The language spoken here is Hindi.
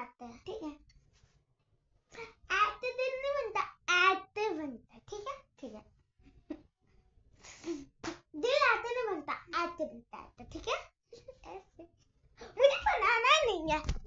बनाते हैं ठीक है एट दिन नहीं बनता एट बनता ठीक है ठीक है दिल आते नहीं बनता आते बनता है ठीक है मुझे बनाना नहीं है